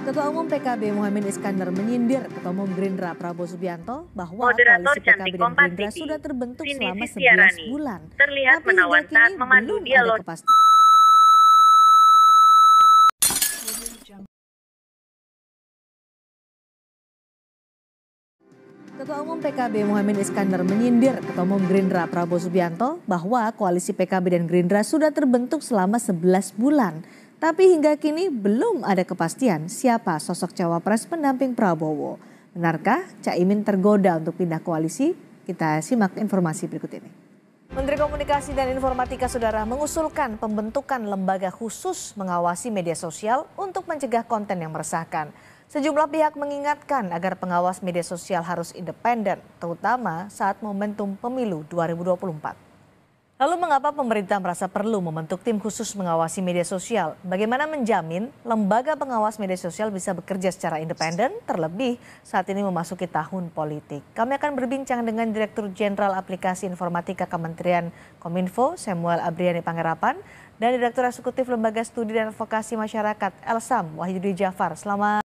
Ketua Umum PKB Muhammad Iskandar menyindir Ketua Umum Gerindra Prabowo Subianto bahwa Moderator koalisi PKB dan Gerindra sudah terbentuk Sini selama 11 bulan. Terlihat Tapi menawan saat memandu dialog. Ketua Umum PKB Muhammad Iskandar menyindir Ketua Umum Gerindra Prabowo Subianto bahwa koalisi PKB dan Gerindra sudah terbentuk selama 11 bulan. Tapi hingga kini belum ada kepastian siapa sosok cawapres pendamping Prabowo. Benarkah Caimin tergoda untuk pindah koalisi? Kita simak informasi berikut ini. Menteri Komunikasi dan Informatika Saudara mengusulkan pembentukan lembaga khusus mengawasi media sosial untuk mencegah konten yang meresahkan. Sejumlah pihak mengingatkan agar pengawas media sosial harus independen, terutama saat momentum pemilu 2024. Lalu mengapa pemerintah merasa perlu membentuk tim khusus mengawasi media sosial? Bagaimana menjamin lembaga pengawas media sosial bisa bekerja secara independen, terlebih saat ini memasuki tahun politik? Kami akan berbincang dengan Direktur Jenderal Aplikasi Informatika Kementerian Kominfo, Samuel Abriani Pangerapan, dan Direktur Eksekutif Lembaga Studi dan Advokasi Masyarakat, Elsam Wahyudi Jafar. Selamat